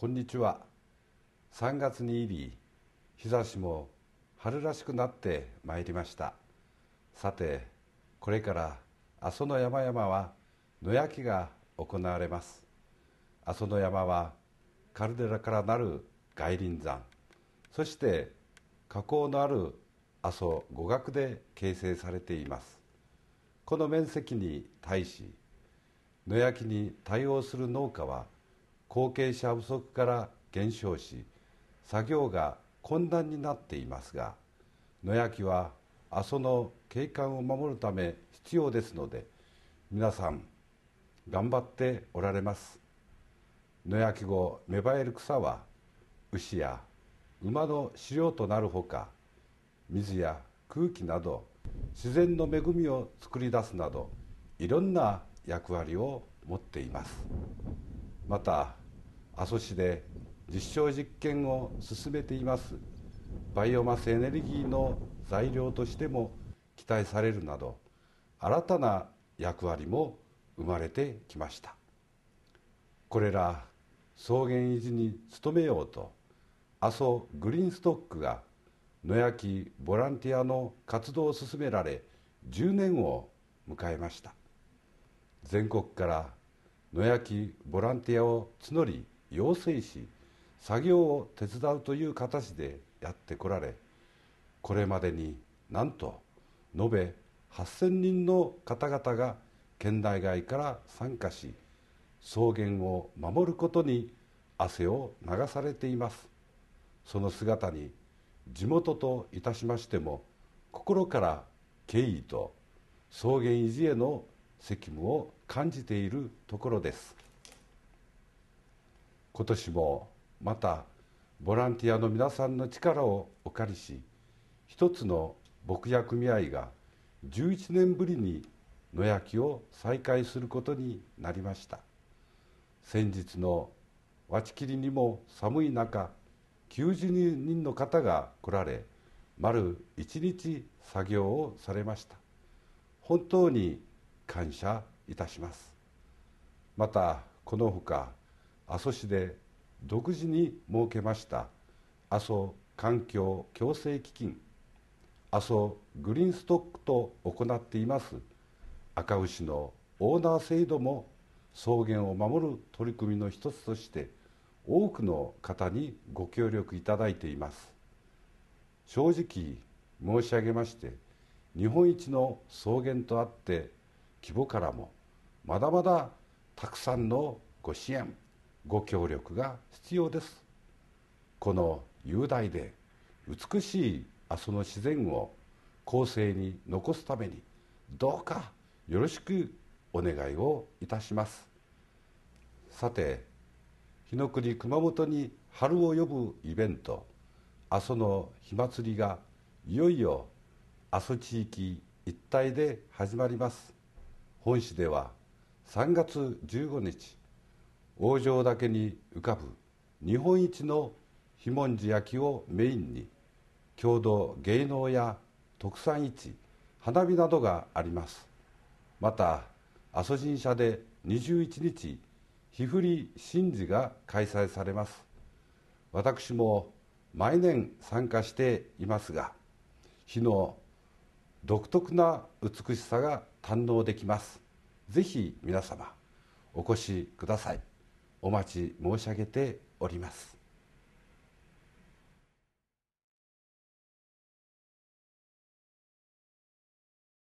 こんにちは3月に入り日差しも春らしくなってまいりましたさてこれから阿蘇の山々は野焼きが行われます阿蘇の山はカルデラからなる外輪山そして河口のある阿蘇五岳で形成されていますこの面積に対し野焼きに対応する農家は後継者不足から減少し作業が困難になっていますが野焼きは阿蘇の景観を守るため必要ですので皆さん頑張っておられます野焼き後芽生える草は牛や馬の飼料となるほか水や空気など自然の恵みを作り出すなどいろんな役割を持っていますまた阿蘇市で実証実験を進めていますバイオマスエネルギーの材料としても期待されるなど新たな役割も生まれてきましたこれら草原維持に努めようと阿蘇グリーンストックが野焼きボランティアの活動を進められ10年を迎えました全国から野焼きボランティアを募り要請し作業を手伝うという形でやってこられこれまでになんと延べ8,000人の方々が県内外から参加し草原を守ることに汗を流されていますその姿に地元といたしましても心から敬意と草原維持への責務を感じているところです。今年もまたボランティアの皆さんの力をお借りし一つの牧野組合が11年ぶりに野焼きを再開することになりました先日のわちきりにも寒い中90人の方が来られ丸1日作業をされました本当に感謝いたしますまたこのほか阿蘇市で独自に設けました阿蘇環境共生基金阿蘇グリーンストックと行っています赤牛のオーナー制度も草原を守る取り組みの一つとして多くの方にご協力いただいています正直申し上げまして日本一の草原とあって規模からもまだまだたくさんのご支援ご協力が必要ですこの雄大で美しい阿蘇の自然を後世に残すためにどうかよろしくお願いをいたしますさて日の国熊本に春を呼ぶイベント阿蘇の火祭りがいよいよ阿蘇地域一帯で始まります本市では3月15日往生だけに浮かぶ日本一の非文字焼きをメインに郷土芸能や特産市花火などがありますまた阿蘇神社で21日日振り神事が開催されます私も毎年参加していますが火の独特な美しさが堪能できますぜひ皆様お越しくださいお待ち申し上げております